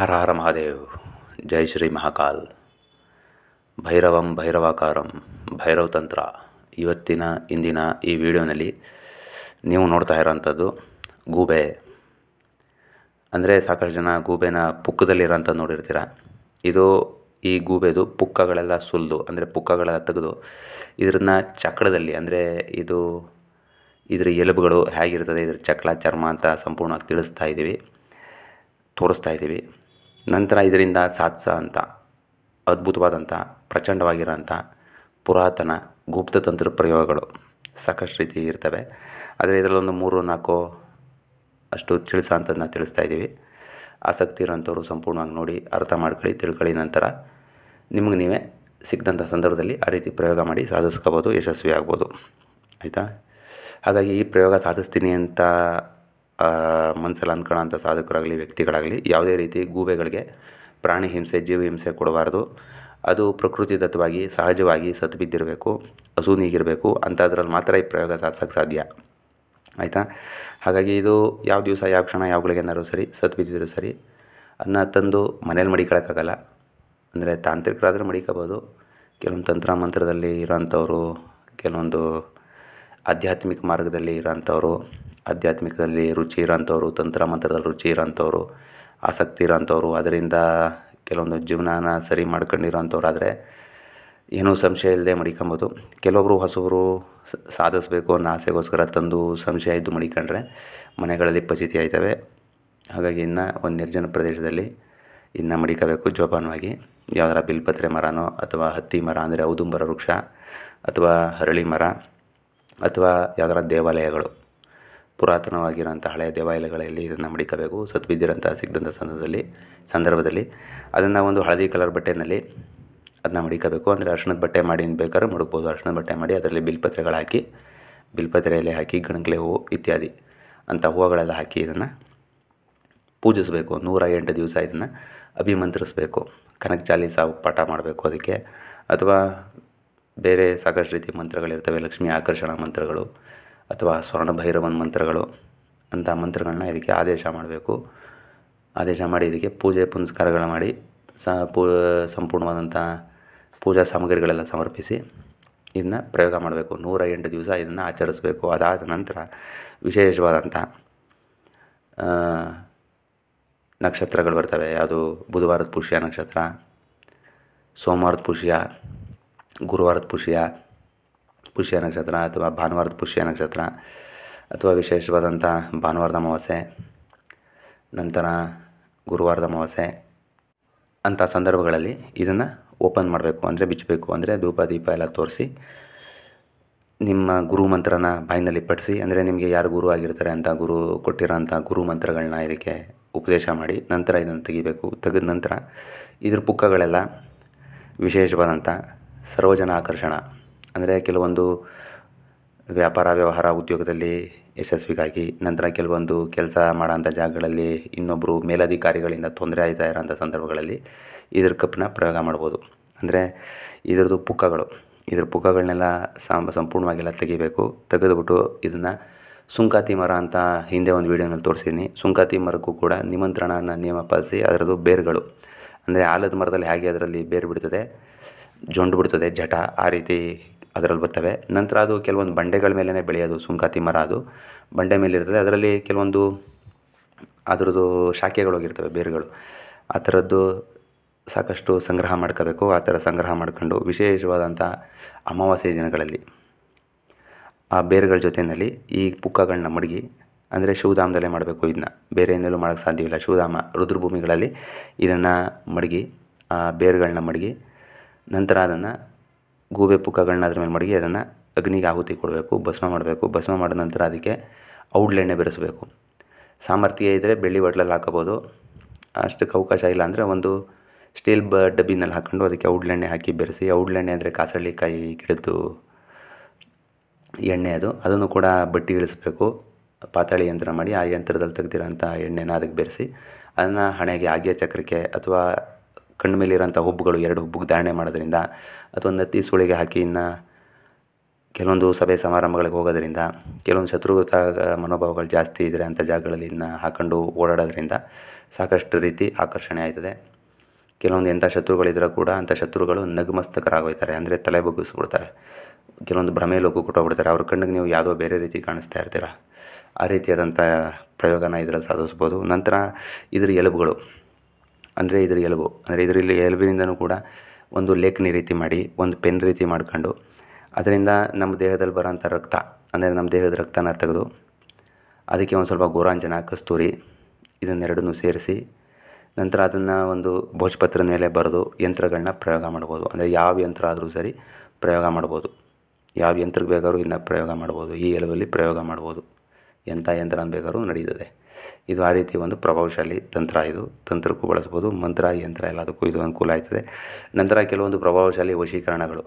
ಹರ ಹರ ಮಹಾದೇವ್ ಜೈ ಶ್ರೀ ಮಹಾಕಾಲ್ ಭೈರವಂ ಭೈರವಾಕಾರಂ ಭೈರವ ತಂತ್ರ ಇವತ್ತಿನ ಇಂದಿನ ಈ ವಿಡಿಯೋನಲ್ಲಿ ನೀವು ನೋಡ್ತಾ ಇರೋಂಥದ್ದು ಗೂಬೆ ಅಂದರೆ ಸಾಕಷ್ಟು ಜನ ಗೂಬೆನ ಪುಕ್ಕದಲ್ಲಿರೋಂಥದ್ದು ನೋಡಿರ್ತೀರ ಇದು ಈ ಗೂಬೆದು ಪುಕ್ಕಗಳೆಲ್ಲ ಸುಲ್ಲು ಅಂದರೆ ಪುಕ್ಕಗಳೆಲ್ಲ ತೆಗೆದು ಇದ್ರನ್ನ ಚಕ್ರದಲ್ಲಿ ಅಂದರೆ ಇದು ಇದರ ಎಲುಬುಗಳು ಹೇಗಿರ್ತದೆ ಇದ್ರ ಚಕ್ರ ಚರ್ಮ ಅಂತ ಸಂಪೂರ್ಣವಾಗಿ ತಿಳಿಸ್ತಾ ಇದ್ದೀವಿ ತೋರಿಸ್ತಾ ಇದ್ದೀವಿ ನಂತರ ಇದರಿಂದ ಸಾಧಿಸ ಅಂತ ಅದ್ಭುತವಾದಂಥ ಪ್ರಚಂಡವಾಗಿರೋಂಥ ಪುರಾತನ ಗುಪ್ತತಂತ್ರ ಪ್ರಯೋಗಗಳು ಸಾಕಷ್ಟು ರೀತಿ ಇರ್ತವೆ ಆದರೆ ಇದರಲ್ಲೊಂದು ಮೂರು ನಾಲ್ಕು ಅಷ್ಟು ತಿಳಿಸೋ ಅಂಥದ್ದನ್ನ ತಿಳಿಸ್ತಾ ಇದ್ದೀವಿ ಆಸಕ್ತಿ ಇರೋಂಥವ್ರು ಸಂಪೂರ್ಣವಾಗಿ ನೋಡಿ ಅರ್ಥ ಮಾಡ್ಕೊಳ್ಳಿ ತಿಳ್ಕೊಳ್ಳಿ ನಂತರ ನಿಮಗೆ ನೀವೇ ಸಿಕ್ಕಿದಂಥ ಸಂದರ್ಭದಲ್ಲಿ ಆ ರೀತಿ ಪ್ರಯೋಗ ಮಾಡಿ ಸಾಧಿಸ್ಕೋಬೋದು ಯಶಸ್ವಿ ಆಗ್ಬೋದು ಆಯಿತಾ ಹಾಗಾಗಿ ಈ ಪ್ರಯೋಗ ಸಾಧಿಸ್ತೀನಿ ಅಂತ ಮನಸ್ಸಲ್ಲಿ ಅಂಥ ಸಾಧಕರಾಗಲಿ ವ್ಯಕ್ತಿಗಳಾಗಲಿ ಯಾವುದೇ ರೀತಿ ಗೂಬೆಗಳಿಗೆ ಪ್ರಾಣಿ ಹಿಂಸೆ ಜೀವ ಹಿಂಸೆ ಕೊಡಬಾರ್ದು ಅದು ಪ್ರಕೃತಿದತ್ತವಾಗಿ ಸಹಜವಾಗಿ ಸತ್ತು ಬಿದ್ದಿರಬೇಕು ಹಸು ನೀಗಿರಬೇಕು ಅಂಥದ್ರಲ್ಲಿ ಮಾತ್ರ ಈ ಪ್ರಯೋಗ ಸಾಧಿಸೋಕ್ಕೆ ಸಾಧ್ಯ ಆಯಿತಾ ಹಾಗಾಗಿ ಇದು ಯಾವ ದಿವಸ ಯಾವ ಕ್ಷಣ ಯಾವಾಗಲಿಗೆನಾರು ಸರಿ ಸತ್ತು ಬಿದ್ದಿದ್ರು ಸರಿ ಅದನ್ನ ತಂದು ಮನೇಲಿ ಮಡಿಕೊಳ್ಳೋಕ್ಕಾಗಲ್ಲ ಅಂದರೆ ತಾಂತ್ರಿಕರಾದರೂ ಮಡಿಕೋಬೋದು ಕೆಲವೊಂದು ತಂತ್ರ ಮಂತ್ರದಲ್ಲಿ ಇರೋಂಥವ್ರು ಕೆಲವೊಂದು ಆಧ್ಯಾತ್ಮಿಕ ಮಾರ್ಗದಲ್ಲಿ ಇರೋಂಥವ್ರು ಆಧ್ಯಾತ್ಮಿಕದಲ್ಲಿ ರುಚಿ ಇರೋಂಥವ್ರು ತಂತ್ರ ಮಂತ್ರದಲ್ಲಿ ರುಚಿ ಇರೋಂಥವ್ರು ಆಸಕ್ತಿ ಇರೋಂಥವ್ರು ಅದರಿಂದ ಕೆಲವೊಂದು ಜೀವನಾನ ಸರಿ ಮಾಡ್ಕೊಂಡಿರೋಂಥವ್ರು ಆದರೆ ಏನೂ ಸಂಶಯ ಇಲ್ಲದೆ ಮಡಿಕೊಬೋದು ಕೆಲವೊಬ್ಬರು ಹೊಸಬರು ಸಾಧಿಸಬೇಕು ಅನ್ನೋ ಆಸೆಗೋಸ್ಕರ ತಂದು ಸಂಶಯ ಇದ್ದು ಮಡಿಕೊಂಡ್ರೆ ಮನೆಗಳಲ್ಲಿ ಪಚಿತಿ ಆಯ್ತವೆ ಹಾಗಾಗಿ ಇನ್ನು ಒಂದು ನಿರ್ಜನ ಪ್ರದೇಶದಲ್ಲಿ ಇನ್ನು ಮಡಿಕಬೇಕು ಜೋಪಾನವಾಗಿ ಯಾವ್ದಾರ ಬಿಲ್ಪತ್ರೆ ಮರನೋ ಅಥವಾ ಹತ್ತಿ ಮರ ಅಂದರೆ ಔದುಂಬರ ವೃಕ್ಷ ಅಥವಾ ಹರಳಿ ಮರ ಅಥವಾ ಯಾವ್ದಾರ ದೇವಾಲಯಗಳು ಪುರಾತನವಾಗಿರೋಂಥ ಹಳೆಯ ದೇವಾಲಯಗಳಲ್ಲಿ ಇದನ್ನು ಮಡಿಕಬೇಕು ಸತ್ಬಿದ್ದಿರಂತಹ ಸಿಗದಂಥ ಸಂದರ್ಭದಲ್ಲಿ ಸಂದರ್ಭದಲ್ಲಿ ಅದನ್ನು ಒಂದು ಹಳದಿ ಕಲರ್ ಬಟ್ಟೆಯಲ್ಲಿ ಅದನ್ನ ಮಡಿಕಬೇಕು ಅಂದರೆ ಅರ್ಶನದ ಬಟ್ಟೆ ಮಾಡಿ ಬೇಕಾದ್ರೆ ಮಡಗ್ಬೋದು ಅರ್ಶನದ ಬಟ್ಟೆ ಮಾಡಿ ಅದರಲ್ಲಿ ಬಿಲ್ಪತ್ರೆಗಳು ಹಾಕಿ ಬಿಲ್ಪತ್ರೆಯಲ್ಲಿ ಹಾಕಿ ಗಣಗಲೆ ಹೂವು ಇತ್ಯಾದಿ ಅಂಥ ಹೂವುಗಳೆಲ್ಲ ಹಾಕಿ ಇದನ್ನು ಪೂಜಿಸಬೇಕು ನೂರ ಎಂಟು ದಿವಸ ಇದನ್ನು ಅಭಿಮಂತ್ರಿಸಬೇಕು ಕನಕ ಸಾವು ಪಾಠ ಮಾಡಬೇಕು ಅದಕ್ಕೆ ಅಥವಾ ಬೇರೆ ಸಾಕಷ್ಟು ರೀತಿ ಮಂತ್ರಗಳಿರ್ತವೆ ಲಕ್ಷ್ಮಿ ಆಕರ್ಷಣ ಮಂತ್ರಗಳು ಅಥವಾ ಸ್ವರ್ಣಭೈರವನ ಮಂತ್ರಗಳು ಅಂತ ಮಂತ್ರಗಳನ್ನ ಇದಕ್ಕೆ ಆದೇಶ ಮಾಡಬೇಕು ಆದೇಶ ಮಾಡಿ ಇದಕ್ಕೆ ಪೂಜೆ ಪುನಸ್ಕಾರಗಳು ಮಾಡಿ ಸ ಪೂ ಸಂಪೂರ್ಣವಾದಂಥ ಪೂಜಾ ಸಾಮಗ್ರಿಗಳೆಲ್ಲ ಸಮರ್ಪಿಸಿ ಇದನ್ನ ಪ್ರಯೋಗ ಮಾಡಬೇಕು ನೂರ ಎಂಟು ದಿವಸ ಇದನ್ನು ಆಚರಿಸಬೇಕು ಅದಾದ ನಂತರ ವಿಶೇಷವಾದಂಥ ನಕ್ಷತ್ರಗಳು ಬರ್ತವೆ ಯಾವುದು ಬುಧವಾರದ ಪುಷ್ಯ ನಕ್ಷತ್ರ ಸೋಮವಾರದ ಪುಷ್ಯ ಗುರುವಾರದ ಪುಷ್ಯ ಪುಷ್ಯ ನಕ್ಷತ್ರ ಅಥವಾ ಭಾನುವಾರದ ಪುಷ್ಯ ನಕ್ಷತ್ರ ಅಥವಾ ವಿಶೇಷವಾದಂಥ ಭಾನುವಾರದ ಅಮಾವಾಸ್ಯೆ ನಂತರ ಗುರುವಾರದ ಅಮಾವಾಸ್ಯೆ ಅಂಥ ಸಂದರ್ಭಗಳಲ್ಲಿ ಇದನ್ನು ಓಪನ್ ಮಾಡಬೇಕು ಅಂದರೆ ಬಿಚ್ಚಬೇಕು ಅಂದರೆ ಧೂಪ ದೀಪ ಎಲ್ಲ ತೋರಿಸಿ ನಿಮ್ಮ ಗುರು ಮಂತ್ರನ ಬಾಯಿನಲ್ಲಿ ಪಡಿಸಿ ಅಂದರೆ ನಿಮಗೆ ಯಾರು ಗುರು ಆಗಿರ್ತಾರೆ ಅಂತ ಗುರು ಕೊಟ್ಟಿರೋಂಥ ಗುರು ಮಂತ್ರಗಳನ್ನ ಇದಕ್ಕೆ ಉಪದೇಶ ಮಾಡಿ ನಂತರ ಇದನ್ನು ತೆಗಿಬೇಕು ತೆಗೆದ ನಂತರ ಇದ್ರ ಪುಕ್ಕಗಳೆಲ್ಲ ವಿಶೇಷವಾದಂಥ ಸರ್ವಜನ ಆಕರ್ಷಣ ಅಂದರೆ ಕೆಲವೊಂದು ವ್ಯಾಪಾರ ವ್ಯವಹಾರ ಉದ್ಯೋಗದಲ್ಲಿ ಯಶಸ್ವಿಗಾಗಿ ನಂತರ ಕೆಲವೊಂದು ಕೆಲಸ ಮಾಡೋಂಥ ಜಾಗಗಳಲ್ಲಿ ಇನ್ನೊಬ್ಬರು ಮೇಲಧಿಕಾರಿಗಳಿಂದ ತೊಂದರೆ ಆಯ್ತಾ ಇರೋಂಥ ಸಂದರ್ಭಗಳಲ್ಲಿ ಇದ್ರ ಕಪ್ಪನ್ನ ಪ್ರಯೋಗ ಮಾಡ್ಬೋದು ಅಂದರೆ ಇದರದ್ದು ಪುಕ್ಕಗಳು ಇದ್ರ ಪುಕ್ಕಗಳನ್ನೆಲ್ಲ ಸಾಂಬ ಸಂಪೂರ್ಣವಾಗೆಲ್ಲ ತೆಗಿಬೇಕು ತೆಗೆದುಬಿಟ್ಟು ಇದನ್ನು ಸುಂಕಾತಿ ಮರ ಅಂತ ಹಿಂದೆ ಒಂದು ವೀಡಿಯೋನಲ್ಲಿ ತೋರಿಸಿದ್ದೀನಿ ಸುಂಕಾತಿ ಮರಕ್ಕೂ ಕೂಡ ನಿಮಂತ್ರಣ ನಿಯಮ ಪಾಲಿಸಿ ಅದರದ್ದು ಬೇರುಗಳು ಅಂದರೆ ಆಲದ ಮರದಲ್ಲಿ ಹೇಗೆ ಅದರಲ್ಲಿ ಬೇರು ಬಿಡ್ತದೆ ಜೊಂಡು ಬಿಡ್ತದೆ ಜಟ ಆ ರೀತಿ ಅದರಲ್ಲಿ ಬರ್ತವೆ ನಂತರ ಅದು ಕೆಲವೊಂದು ಬಂಡೆಗಳ ಮೇಲೇ ಬೆಳೆಯೋದು ಸುಂಕಾತಿ ಮರ ಅದು ಬಂಡೆ ಮೇಲೆ ಇರ್ತದೆ ಅದರಲ್ಲಿ ಕೆಲವೊಂದು ಅದರದ್ದು ಶಾಖೆಗಳೋಗಿರ್ತವೆ ಬೇರುಗಳು ಆ ಥರದ್ದು ಸಾಕಷ್ಟು ಸಂಗ್ರಹ ಮಾಡ್ಕೋಬೇಕು ಆ ಥರ ಸಂಗ್ರಹ ಮಾಡ್ಕೊಂಡು ವಿಶೇಷವಾದಂಥ ಅಮಾವಾಸ್ಯ ದಿನಗಳಲ್ಲಿ ಆ ಬೇರುಗಳ ಜೊತೆಯಲ್ಲಿ ಈ ಪುಕ್ಕಗಳನ್ನ ಮಡಗಿ ಅಂದರೆ ಶಿವಧಾಮದಲ್ಲೇ ಮಾಡಬೇಕು ಇದನ್ನ ಬೇರೆ ಎಲ್ಲೂ ಮಾಡೋಕ್ಕೆ ಸಾಧ್ಯವಿಲ್ಲ ಶಿವಧಾಮ ರುದ್ರಭೂಮಿಗಳಲ್ಲಿ ಇದನ್ನು ಮಡಗಿ ಆ ಬೇರುಗಳನ್ನ ಮಡಗಿ ನಂತರ ಅದನ್ನು ಗೂಬೆ ಪುಕ್ಕಗಳನ್ನ ಅದ್ರ ಮೇಲೆ ಮಡಗಿ ಅದನ್ನು ಅಗ್ನಿಗೆ ಆಹುತಿ ಕೊಡಬೇಕು ಭಸ್ಮ ಮಾಡಬೇಕು ಭಸ್ಮ ಮಾಡಿದ ನಂತರ ಅದಕ್ಕೆ ಔಡ್ಲೆಣ್ಣೆ ಬೆರೆಸಬೇಕು ಸಾಮರ್ಥ್ಯ ಇದ್ದರೆ ಬೆಳ್ಳಿ ಬಾಟ್ಲಲ್ಲಿ ಹಾಕಬೋದು ಅಷ್ಟಕ್ಕೆ ಅವಕಾಶ ಇಲ್ಲ ಅಂದರೆ ಒಂದು ಸ್ಟೀಲ್ ಬ ಡಬ್ಬಿನಲ್ಲಿ ಹಾಕ್ಕೊಂಡು ಅದಕ್ಕೆ ಔಡ್ಲೆಣ್ಣೆ ಹಾಕಿ ಬೆರೆಸಿ ಔಡ್ಲೆಣ್ಣೆ ಅಂದರೆ ಕಾಯಿ ಗಿಡದ್ದು ಎಣ್ಣೆ ಅದು ಅದನ್ನು ಕೂಡ ಬಟ್ಟಿ ಇಳಿಸ್ಬೇಕು ಪಾತಾಳಿ ಯಂತ್ರ ಮಾಡಿ ಆ ಯಂತ್ರದಲ್ಲಿ ತೆಗ್ದಿರೋಂಥ ಎಣ್ಣೆನ ಅದಕ್ಕೆ ಬೆರೆಸಿ ಅದನ್ನು ಹಣೆಗೆ ಆಗ್ಯ ಚಕ್ರಕ್ಕೆ ಅಥವಾ ಕಣ್ಣು ಇರೋಂಥ ಹುಬ್ಬುಗಳು ಎರಡು ಹುಬ್ಬುಗೆ ಧಾರಣೆ ಮಾಡೋದ್ರಿಂದ ಅಥವಾ ನತ್ತಿ ಸುಳಿಗೆ ಹಾಕಿ ಇನ್ನು ಕೆಲವೊಂದು ಸಭೆ ಸಮಾರಂಭಗಳಿಗೆ ಹೋಗೋದ್ರಿಂದ ಕೆಲವೊಂದು ಶತ್ರುಗತ ಮನೋಭಾವಗಳು ಜಾಸ್ತಿ ಇದ್ದರೆ ಅಂಥ ಜಾಗಗಳಲ್ಲಿ ಇನ್ನು ಹಾಕೊಂಡು ಓಡಾಡೋದ್ರಿಂದ ಸಾಕಷ್ಟು ರೀತಿ ಆಕರ್ಷಣೆ ಆಯ್ತದೆ ಕೆಲವೊಂದು ಎಂಥ ಶತ್ರುಗಳಿದ್ರೆ ಕೂಡ ಅಂಥ ಶತ್ರುಗಳು ನಗುಮಸ್ತಕರಾಗೋಯ್ತಾರೆ ಅಂದರೆ ತಲೆ ಬಗ್ಗಿಸ್ಬಿಡ್ತಾರೆ ಕೆಲವೊಂದು ಭ್ರಮೆ ಲೋಕ ಕೊಟ್ಟೋಗ್ಬಿಡ್ತಾರೆ ಅವ್ರ ಕಣ್ಣಿಗೆ ನೀವು ಯಾವುದೋ ಬೇರೆ ರೀತಿ ಕಾಣಿಸ್ತಾ ಇರ್ತೀರ ಆ ರೀತಿಯಾದಂಥ ಪ್ರಯೋಗನ ಇದರಲ್ಲಿ ಸಾಧಿಸ್ಬೋದು ನಂತರ ಇದರ ಎಲುಬುಗಳು ಅಂದರೆ ಇದರ ಎಲುಬು ಅಂದರೆ ಇದರಲ್ಲಿ ಎಲುಬಿನಿಂದನೂ ಕೂಡ ಒಂದು ಲೇಖನಿ ರೀತಿ ಮಾಡಿ ಒಂದು ಪೆನ್ ರೀತಿ ಮಾಡ್ಕೊಂಡು ಅದರಿಂದ ನಮ್ಮ ದೇಹದಲ್ಲಿ ಬರೋಂಥ ರಕ್ತ ಅಂದರೆ ನಮ್ಮ ದೇಹದ ರಕ್ತನ ತೆಗೆದು ಅದಕ್ಕೆ ಒಂದು ಸ್ವಲ್ಪ ಗೋರಾಂಜನ ಕಸ್ತೂರಿ ಇದನ್ನೆರಡನ್ನೂ ಸೇರಿಸಿ ನಂತರ ಅದನ್ನು ಒಂದು ಭೋಜಪತ್ರದ ಮೇಲೆ ಬರೆದು ಯಂತ್ರಗಳನ್ನ ಪ್ರಯೋಗ ಮಾಡ್ಬೋದು ಅಂದರೆ ಯಾವ ಯಂತ್ರ ಆದರೂ ಸರಿ ಪ್ರಯೋಗ ಮಾಡ್ಬೋದು ಯಾವ ಯಂತ್ರಕ್ಕೆ ಬೇಕಾದ್ರೂ ಇನ್ನು ಪ್ರಯೋಗ ಮಾಡ್ಬೋದು ಈ ಎಲುಬಲ್ಲಿ ಪ್ರಯೋಗ ಮಾಡ್ಬೋದು ಎಂಥ ಯಂತ್ರ ಬೇಕಾದ್ರೂ ನಡೀತದೆ ಇದು ಆ ರೀತಿ ಒಂದು ಪ್ರಭಾವಶಾಲಿ ತಂತ್ರ ಇದು ತಂತ್ರಕ್ಕೂ ಬಳಸ್ಬೋದು ಮಂತ್ರ ಯಂತ್ರ ಎಲ್ಲದಕ್ಕೂ ಇದು ಅನುಕೂಲ ಆಯ್ತದೆ ನಂತರ ಕೆಲವೊಂದು ಪ್ರಭಾವಶಾಲಿ ವಶೀಕರಣಗಳು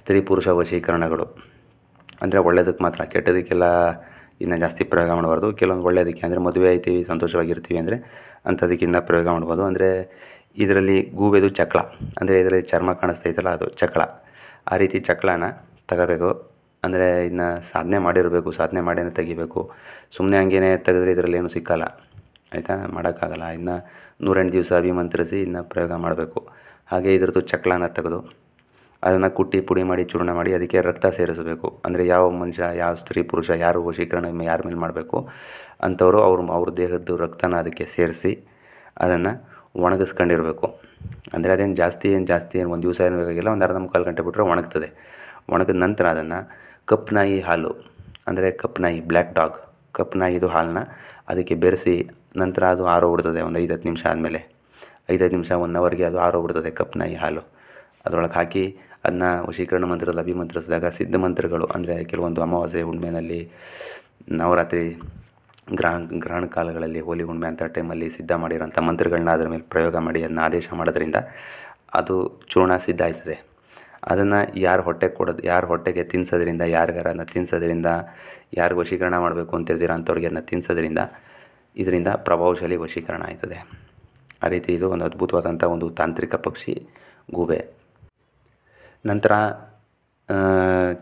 ಸ್ತ್ರೀ ಪುರುಷ ವಶೀಕರಣಗಳು ಅಂದರೆ ಒಳ್ಳೆಯದಕ್ಕೆ ಮಾತ್ರ ಕೆಟ್ಟದಕ್ಕೆಲ್ಲ ಇನ್ನು ಜಾಸ್ತಿ ಪ್ರಯೋಗ ಮಾಡಬಾರ್ದು ಕೆಲವೊಂದು ಒಳ್ಳೆಯದಕ್ಕೆ ಅಂದರೆ ಮದುವೆ ಆಯ್ತೀವಿ ಸಂತೋಷವಾಗಿರ್ತೀವಿ ಅಂದರೆ ಅಂಥದಕ್ಕಿಂತ ಪ್ರಯೋಗ ಮಾಡ್ಬೋದು ಅಂದರೆ ಇದರಲ್ಲಿ ಗೂಬೆದು ಚಕ್ಳ ಅಂದರೆ ಇದರಲ್ಲಿ ಚರ್ಮ ಕಾಣಿಸ್ತೈತಲ್ಲ ಅದು ಚಕ್ಳ ಆ ರೀತಿ ಚಕ್ಳನ ತಗೋಬೇಕು ಅಂದರೆ ಇದನ್ನ ಸಾಧನೆ ಮಾಡಿರಬೇಕು ಸಾಧನೆ ಮಾಡಿನೇ ತೆಗಿಬೇಕು ಸುಮ್ಮನೆ ಹಂಗೇನೆ ತೆಗೆದ್ರೆ ಇದರಲ್ಲಿ ಏನು ಸಿಕ್ಕಲ್ಲ ಆಯಿತಾ ಮಾಡೋಕ್ಕಾಗಲ್ಲ ಇನ್ನು ನೂರೆಂಟು ದಿವಸ ಅಭಿಮಂತ್ರಿಸಿ ಇನ್ನು ಪ್ರಯೋಗ ಮಾಡಬೇಕು ಹಾಗೆ ಇದ್ರದ್ದು ಚಕ್ಲಾನ ತೆಗೆದು ಅದನ್ನು ಕುಟ್ಟಿ ಪುಡಿ ಮಾಡಿ ಚೂರ್ಣ ಮಾಡಿ ಅದಕ್ಕೆ ರಕ್ತ ಸೇರಿಸಬೇಕು ಅಂದರೆ ಯಾವ ಮನುಷ್ಯ ಯಾವ ಸ್ತ್ರೀ ಪುರುಷ ಯಾರು ವಶೀಕರಣ ಯಾರ ಮೇಲೆ ಮಾಡಬೇಕು ಅಂಥವರು ಅವ್ರ ಅವ್ರ ದೇಹದ್ದು ರಕ್ತನ ಅದಕ್ಕೆ ಸೇರಿಸಿ ಅದನ್ನು ಒಣಗಿಸ್ಕೊಂಡಿರಬೇಕು ಅಂದರೆ ಅದೇನು ಜಾಸ್ತಿ ಏನು ಜಾಸ್ತಿ ಏನು ಒಂದು ದಿವಸ ಏನು ಬೇಕಾಗಿಲ್ಲ ಒಂದು ಅರ್ಧ ಮುಕ್ಕಾಲು ಗಂಟೆ ಬಿಟ್ಟರೆ ಒಣಗ್ತದೆ ಒಣಗಿದ ನಂತರ ಅದನ್ನು ಕಪ್ ನಾಯಿ ಹಾಲು ಅಂದರೆ ಕಪ್ ನಾಯಿ ಬ್ಲ್ಯಾಕ್ ಡಾಗ್ ಕಪ್ ನಾಯಿದು ಹಾಲನ್ನ ಅದಕ್ಕೆ ಬೆರೆಸಿ ನಂತರ ಅದು ಬಿಡ್ತದೆ ಒಂದು ಐದು ಹತ್ತು ನಿಮಿಷ ಆದಮೇಲೆ ಹತ್ತು ನಿಮಿಷ ಒನ್ ಅವರ್ಗೆ ಅದು ಆರೋಗ್ಬಿಡ್ತದೆ ಕಪ್ ನಾಯಿ ಹಾಲು ಅದರೊಳಗೆ ಹಾಕಿ ಅದನ್ನ ವಶೀಕರಣ ಮಂತ್ರದಲ್ಲಿ ಅಭಿಮಂತ್ರಿಸಿದಾಗ ಸಿದ್ಧ ಮಂತ್ರಗಳು ಅಂದರೆ ಕೆಲವೊಂದು ಅಮಾವಾಸ್ಯೆ ಹುಣ್ಣಿಮೆಯಲ್ಲಿ ನವರಾತ್ರಿ ಗ್ರಹ ಗ್ರಹಣ ಕಾಲಗಳಲ್ಲಿ ಹೋಲಿ ಹುಣ್ಣಿಮೆ ಅಂಥ ಟೈಮಲ್ಲಿ ಸಿದ್ಧ ಮಾಡಿರೋಂಥ ಮಂತ್ರಗಳನ್ನ ಅದರ ಮೇಲೆ ಪ್ರಯೋಗ ಮಾಡಿ ಅದನ್ನ ಆದೇಶ ಮಾಡೋದ್ರಿಂದ ಅದು ಚೂರ್ಣ ಸಿದ್ಧ ಆಯ್ತದೆ ಅದನ್ನು ಯಾರು ಹೊಟ್ಟೆಗೆ ಕೊಡೋದು ಯಾರು ಹೊಟ್ಟೆಗೆ ತಿನ್ಸೋದ್ರಿಂದ ಯಾರಿಗಾರ ಅದನ್ನ ತಿನ್ಸೋದ್ರಿಂದ ಯಾರು ವಶೀಕರಣ ಮಾಡಬೇಕು ಅಂತಿರ್ತೀರ ಅಂಥವ್ರಿಗೆ ಅದನ್ನ ತಿನ್ಸೋದ್ರಿಂದ ಇದರಿಂದ ಪ್ರಭಾವಶಾಲಿ ವಶೀಕರಣ ಆಯ್ತದೆ ಆ ರೀತಿ ಇದು ಒಂದು ಅದ್ಭುತವಾದಂಥ ಒಂದು ತಾಂತ್ರಿಕ ಪಕ್ಷಿ ಗೂಬೆ ನಂತರ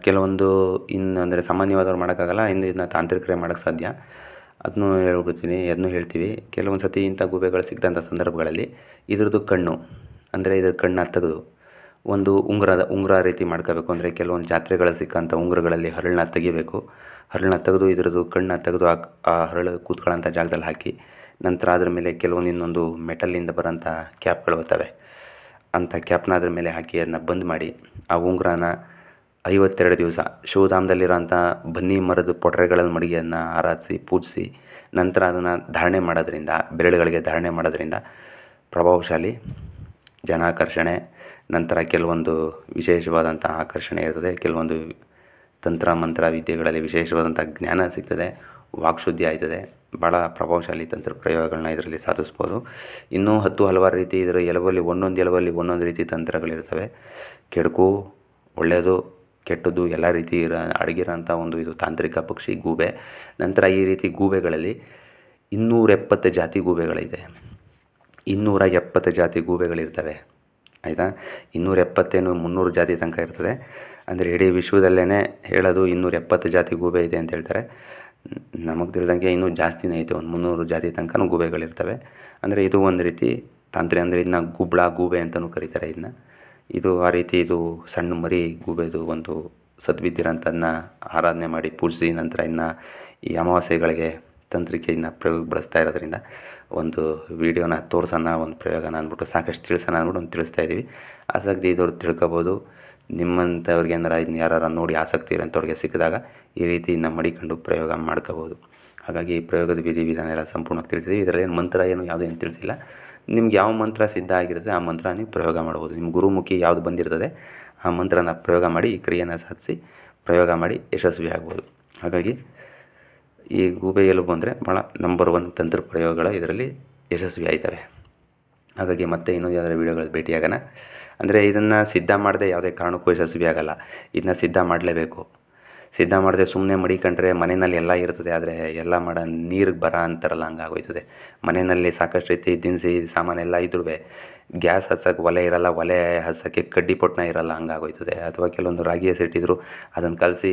ಕೆಲವೊಂದು ಇನ್ನು ಅಂದರೆ ಸಾಮಾನ್ಯವಾದವ್ರು ಮಾಡೋಕ್ಕಾಗಲ್ಲ ಇನ್ನು ಇದನ್ನ ತಾಂತ್ರಿಕರೇ ಮಾಡೋಕ್ಕೆ ಸಾಧ್ಯ ಅದನ್ನು ಹೇಳ್ಬಿಡ್ತೀನಿ ಅದನ್ನು ಹೇಳ್ತೀವಿ ಕೆಲವೊಂದು ಸತಿ ಇಂಥ ಗೂಬೆಗಳು ಸಿಗ್ತಂಥ ಸಂದರ್ಭಗಳಲ್ಲಿ ಇದ್ರದ್ದು ಕಣ್ಣು ಅಂದರೆ ಇದ್ರ ಕಣ್ಣ ತೆಗೆದು ಒಂದು ಉಂಗುರದ ಉಂಗುರ ರೀತಿ ಮಾಡ್ಕೋಬೇಕು ಅಂದರೆ ಕೆಲವೊಂದು ಜಾತ್ರೆಗಳು ಸಿಕ್ಕಂಥ ಉಂಗುರಗಳಲ್ಲಿ ಹರಳನ್ನ ತೆಗಿಬೇಕು ಹರಳನ್ನ ತೆಗೆದು ಇದರದ್ದು ಕಣ್ಣ ತೆಗೆದು ಹಾಕಿ ಆ ಹರಳು ಕೂತ್ಕೊಳ್ಳೋಂಥ ಜಾಗದಲ್ಲಿ ಹಾಕಿ ನಂತರ ಅದರ ಮೇಲೆ ಕೆಲವೊಂದು ಇನ್ನೊಂದು ಮೆಟಲ್ನಿಂದ ಬರೋಂಥ ಕ್ಯಾಪ್ಗಳು ಬರ್ತವೆ ಅಂಥ ಕ್ಯಾಪ್ನ ಅದ್ರ ಮೇಲೆ ಹಾಕಿ ಅದನ್ನ ಬಂದ್ ಮಾಡಿ ಆ ಉಂಗುರನ ಐವತ್ತೆರಡು ದಿವಸ ಶಿವಧಾಮದಲ್ಲಿರೋಂಥ ಬನ್ನಿ ಮರದ ಪೊಟರೆಗಳಲ್ಲಿ ಮಡಿಗೆಯನ್ನು ಆರಾಧಿಸಿ ಪೂಜಿಸಿ ನಂತರ ಅದನ್ನು ಧಾರಣೆ ಮಾಡೋದ್ರಿಂದ ಬೆರಳುಗಳಿಗೆ ಧಾರಣೆ ಮಾಡೋದ್ರಿಂದ ಪ್ರಭಾವಶಾಲಿ ಜನಾಕರ್ಷಣೆ ನಂತರ ಕೆಲವೊಂದು ವಿಶೇಷವಾದಂಥ ಆಕರ್ಷಣೆ ಇರ್ತದೆ ಕೆಲವೊಂದು ತಂತ್ರ ಮಂತ್ರ ವಿದ್ಯೆಗಳಲ್ಲಿ ವಿಶೇಷವಾದಂಥ ಜ್ಞಾನ ಸಿಗ್ತದೆ ವಾಕ್ಶುದ್ಧಿ ಆಯ್ತದೆ ಭಾಳ ಪ್ರಭಾವಶಾಲಿ ತಂತ್ರ ಪ್ರಯೋಗಗಳನ್ನ ಇದರಲ್ಲಿ ಸಾಧಿಸ್ಬೋದು ಇನ್ನೂ ಹತ್ತು ಹಲವಾರು ರೀತಿ ಇದರ ಎಲುವಲ್ಲಿ ಒಂದೊಂದು ಎಲವಲ್ಲಿ ಒಂದೊಂದು ರೀತಿ ತಂತ್ರಗಳಿರ್ತವೆ ಕೆಡುಕು ಒಳ್ಳೆಯದು ಕೆಟ್ಟದ್ದು ಎಲ್ಲ ರೀತಿ ಇರೋ ಅಡಗಿರೋಂಥ ಒಂದು ಇದು ತಾಂತ್ರಿಕ ಪಕ್ಷಿ ಗೂಬೆ ನಂತರ ಈ ರೀತಿ ಗೂಬೆಗಳಲ್ಲಿ ಇನ್ನೂರೆಪ್ಪತ್ತು ಜಾತಿ ಗೂಬೆಗಳಿದೆ ಇನ್ನೂರ ಎಪ್ಪತ್ತು ಜಾತಿ ಗೂಬೆಗಳಿರ್ತವೆ ಆಯಿತಾ ಇನ್ನೂರ ಎಪ್ಪತ್ತೇನು ಮುನ್ನೂರು ಜಾತಿ ತನಕ ಇರ್ತದೆ ಅಂದರೆ ಇಡೀ ವಿಶ್ವದಲ್ಲೇ ಹೇಳೋದು ಇನ್ನೂರ ಎಪ್ಪತ್ತು ಜಾತಿ ಗೂಬೆ ಇದೆ ಅಂತ ಹೇಳ್ತಾರೆ ನಮಗೆ ತಿಳಿದಂಗೆ ಇನ್ನೂ ಜಾಸ್ತಿನೇ ಐತೆ ಒಂದು ಮುನ್ನೂರು ಜಾತಿ ತನಕ ಗೂಬೆಗಳಿರ್ತವೆ ಅಂದರೆ ಇದು ಒಂದು ರೀತಿ ತಾಂತ್ರಿ ಅಂದರೆ ಇದನ್ನ ಗುಬ್ಳ ಗೂಬೆ ಅಂತಲೂ ಕರೀತಾರೆ ಇದನ್ನ ಇದು ಆ ರೀತಿ ಇದು ಸಣ್ಣ ಮರಿ ಗೂಬೆದು ಒಂದು ಸದ್ವಿದ್ದಿರಂಥದನ್ನ ಆರಾಧನೆ ಮಾಡಿ ಪೂಜಿಸಿ ನಂತರ ಇನ್ನು ಈ ಅಮಾವಾಸ್ಯೆಗಳಿಗೆ ತಂತ್ರಿಕೆಯನ್ನು ಪ್ರಯೋಗ ಬಳಸ್ತಾ ಇರೋದ್ರಿಂದ ಒಂದು ವಿಡಿಯೋನ ತೋರಿಸೋಣ ಒಂದು ಪ್ರಯೋಗನ ಅಂದ್ಬಿಟ್ಟು ಸಾಕಷ್ಟು ತಿಳಿಸೋಣ ಅಂದ್ಬಿಟ್ಟು ಒಂದು ತಿಳಿಸ್ತಾ ಇದ್ದೀವಿ ಆಸಕ್ತಿ ಇದ್ದವ್ರು ತಿಳ್ಕೊಬೋದು ನಿಮ್ಮಂಥವ್ರಿಗೆ ಏನಾರ ಇದನ್ನ ಯಾರು ನೋಡಿ ಆಸಕ್ತಿ ಇರೋಂಥವ್ರಿಗೆ ಸಿಕ್ಕಿದಾಗ ಈ ರೀತಿ ನಮ್ಮ ಮಡಿಕೊಂಡು ಪ್ರಯೋಗ ಮಾಡ್ಕೋಬೋದು ಹಾಗಾಗಿ ಈ ಪ್ರಯೋಗದ ವಿಧಿ ವಿಧಾನ ಎಲ್ಲ ಸಂಪೂರ್ಣವಾಗಿ ತಿಳಿಸಿದ್ದೀವಿ ಇದರಲ್ಲಿ ಏನು ಮಂತ್ರ ಏನು ಏನು ತಿಳಿಸಿಲ್ಲ ನಿಮ್ಗೆ ಯಾವ ಮಂತ್ರ ಸಿದ್ಧ ಆಗಿರುತ್ತೆ ಆ ಮಂತ್ರ ನೀವು ಪ್ರಯೋಗ ಮಾಡ್ಬೋದು ನಿಮ್ಮ ಗುರುಮುಖಿ ಯಾವುದು ಬಂದಿರ್ತದೆ ಆ ಮಂತ್ರನ ಪ್ರಯೋಗ ಮಾಡಿ ಈ ಕ್ರಿಯೆನ ಸಾಧಿಸಿ ಪ್ರಯೋಗ ಮಾಡಿ ಯಶಸ್ವಿ ಆಗ್ಬೋದು ಹಾಗಾಗಿ ಈ ಗೂಬೆ ಎಲುಬು ಅಂದರೆ ಭಾಳ ನಂಬರ್ ಒನ್ ತಂತ್ರ ಪ್ರಯೋಗಗಳು ಇದರಲ್ಲಿ ಯಶಸ್ವಿ ಆಯ್ತವೆ ಹಾಗಾಗಿ ಮತ್ತೆ ಇನ್ನೊಂದು ಯಾವುದಾದ್ರೂ ವೀಡಿಯೋಗಳು ಭೇಟಿಯಾಗೋಣ ಅಂದರೆ ಇದನ್ನು ಸಿದ್ಧ ಮಾಡದೆ ಯಾವುದೇ ಕಾರಣಕ್ಕೂ ಯಶಸ್ವಿ ಆಗೋಲ್ಲ ಇದನ್ನ ಸಿದ್ಧ ಮಾಡಲೇಬೇಕು ಸಿದ್ಧ ಮಾಡದೆ ಸುಮ್ಮನೆ ಮಡಿಕೊಂಡ್ರೆ ಮನೆಯಲ್ಲಿ ಎಲ್ಲ ಇರ್ತದೆ ಆದರೆ ಎಲ್ಲ ಮಾಡೋ ನೀರಿಗೆ ಬರ ಅಂತಾರಲ್ಲ ಹಂಗಾಗೋಯ್ತದೆ ಮನೆಯಲ್ಲಿ ಸಾಕಷ್ಟು ರೀತಿ ದಿನಸಿ ಸಾಮಾನೆಲ್ಲ ಇದ್ರೂ ಗ್ಯಾಸ್ ಹಚ್ಚಕ್ಕೆ ಒಲೆ ಇರಲ್ಲ ಒಲೆ ಹಚ್ಚೋಕ್ಕೆ ಕಡ್ಡಿ ಪೊಟ್ಟನ ಇರಲ್ಲ ಹಂಗಾಗೋಯ್ತದೆ ಅಥವಾ ಕೆಲವೊಂದು ರಾಗಿ ಹಸಿಟ್ಟಿದ್ರು ಅದನ್ನು ಕಲಸಿ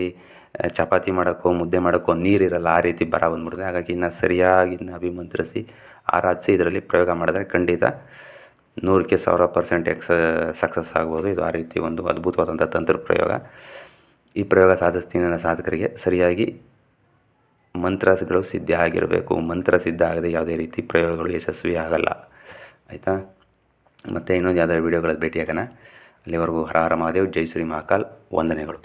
ಚಪಾತಿ ಮಾಡೋಕ್ಕೋ ಮುದ್ದೆ ಮಾಡೋಕ್ಕೋ ನೀರಿರಲ್ಲ ಆ ರೀತಿ ಬರ ಬಂದ್ಬಿಡ್ತದೆ ಹಾಗಾಗಿ ಇನ್ನು ಸರಿಯಾಗಿ ಅಭಿಮಂತ್ರಿಸಿ ಆರಾಧಿಸಿ ಇದರಲ್ಲಿ ಪ್ರಯೋಗ ಮಾಡಿದ್ರೆ ಖಂಡಿತ ನೂರಕ್ಕೆ ಸಾವಿರ ಪರ್ಸೆಂಟ್ ಎಕ್ಸ ಸಕ್ಸಸ್ ಆಗ್ಬೋದು ಇದು ಆ ರೀತಿ ಒಂದು ಅದ್ಭುತವಾದಂಥ ತಂತ್ರ ಪ್ರಯೋಗ ಈ ಪ್ರಯೋಗ ಸಾಧಿಸ್ತೀನಿ ಸಾಧಕರಿಗೆ ಸರಿಯಾಗಿ ಮಂತ್ರಗಳು ಸಿದ್ಧ ಆಗಿರಬೇಕು ಮಂತ್ರ ಸಿದ್ಧ ಆಗದೆ ಯಾವುದೇ ರೀತಿ ಪ್ರಯೋಗಗಳು ಯಶಸ್ವಿ ಆಗಲ್ಲ ಆಯಿತಾ ಮತ್ತು ಇನ್ನೊಂದು ಯಾವ್ದಾದ್ರು ವೀಡಿಯೋಗಳಲ್ಲಿ ಭೇಟಿಯಾಗೋಣ ಅಲ್ಲಿವರೆಗೂ ಹರ ಹರ ಮಹಾದೇವ್ ಜೈ ಶ್ರೀ ಮಹಾಕಾಲ್ ವಂದನೆಗಳು